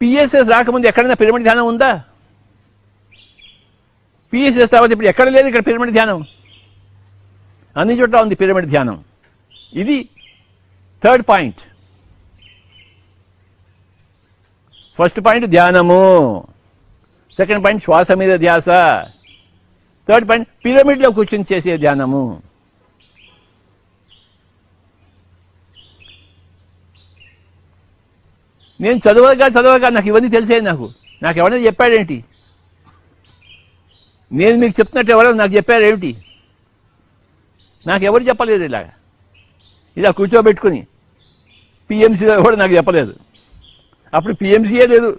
PSS రాకముందు ఎక్కడైనా pyramid ధ్యానం ఉందా పిఎస్ఎస్ తర్వాత ఇప్పుడు ఎక్కడ లేదు ఇక్కడ పిరమిడ్ ధ్యానం అన్ని చోట్ల ఉంది పిరమిడ్ ధ్యానం ఇది థర్డ్ పాయింట్ ఫస్ట్ పాయింట్ ధ్యానము సెకండ్ పాయింట్ శ్వాస మీద ధ్యాస థర్డ్ పాయింట్ పిరమిడ్లో కూర్చొని చేసే ధ్యానము నేను చదవగా చదవగా నాకు ఇవన్నీ తెలిసాయి నాకు నాకు ఎవరైనా చెప్పాడేంటి నేను మీకు చెప్తున్నట్టు ఎవరైనా నాకు చెప్పారేమిటి ఎవరు చెప్పలేదు ఇలా ఇలా కూర్చోబెట్టుకుని పిఎంసీలో కూడా నాకు చెప్పలేదు అప్పుడు పిఎంసీయే లేదు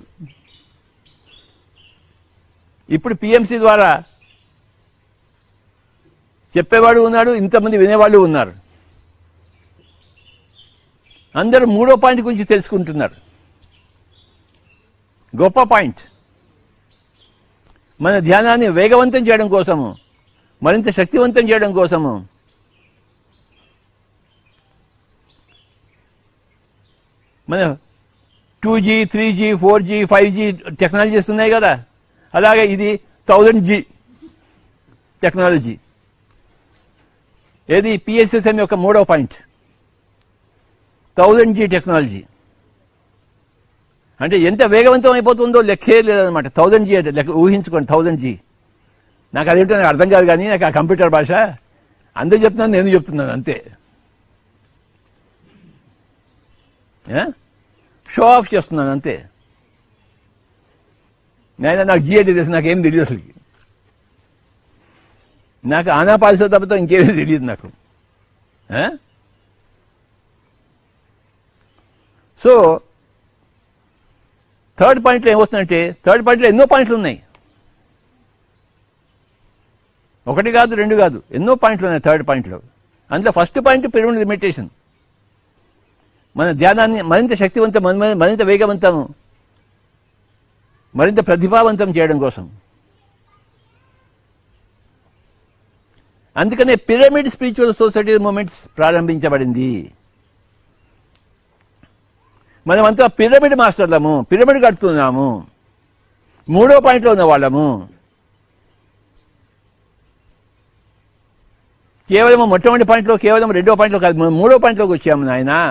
ఇప్పుడు పిఎంసీ ద్వారా చెప్పేవాడు ఉన్నాడు ఇంతమంది వినేవాళ్ళు ఉన్నారు అందరూ మూడో పాయింట్ గురించి తెలుసుకుంటున్నారు గొప్ప పాయింట్ మన ధ్యానాన్ని వేగవంతం చేయడం కోసము మరింత శక్తివంతం చేయడం కోసము మన two G three G four G five G technologies ఉన్నాయి కదా అలాగే ఇది థౌజండ్ జీ టెక్నాలజీ ఏది పిఎస్ఎస్ఎం యొక్క మూడవ పాయింట్ థౌజండ్ జీ టెక్నాలజీ అంటే ఎంత వేగవంతం అయిపోతుందో లెక్కే లేదనమాట థౌజండ్ జీ అంటే లెక్క ఊహించుకోండి థౌజండ్ జీ నాకు అది నాకు అర్థం కాదు కానీ నాకు ఆ కంప్యూటర్ భాష అందరూ చెప్తున్నాను నేను చెప్తున్నాను అంతే షో ఆఫ్ చేస్తున్నాను అంతే నేను నాకు జీ అంటే తెలుసు నాకేం తెలియదు అసలు నాకు ఆనాపాలిస తప్పతో ఇంకేమీ తెలియదు నాకు సో థర్డ్ పాయింట్లో ఏమవుతుందంటే థర్డ్ పాయింట్లో ఎన్నో పాయింట్లు ఉన్నాయి ఒకటి కాదు రెండు కాదు ఎన్నో పాయింట్లు ఉన్నాయి థర్డ్ పాయింట్లో అందులో ఫస్ట్ పాయింట్ పిరమిడ్ లిమిటేషన్ మన ధ్యానాన్ని మరింత శక్తివంతం మరింత వేగవంతం మరింత ప్రతిభావంతం చేయడం కోసం అందుకనే పిరమిడ్ స్పిరిచువల్ సొసైటీ మూమెంట్స్ ప్రారంభించబడింది మనమంతా పిరమిడ్ మాస్టర్లము పిరమిడ్ కడుతున్నాము మూడో పాయింట్లో ఉన్న వాళ్ళము కేవలం మొట్టమొదటి పాయింట్లో కేవలం రెండో పాయింట్లో కాదు మూడో పాయింట్లోకి వచ్చాము నాయనా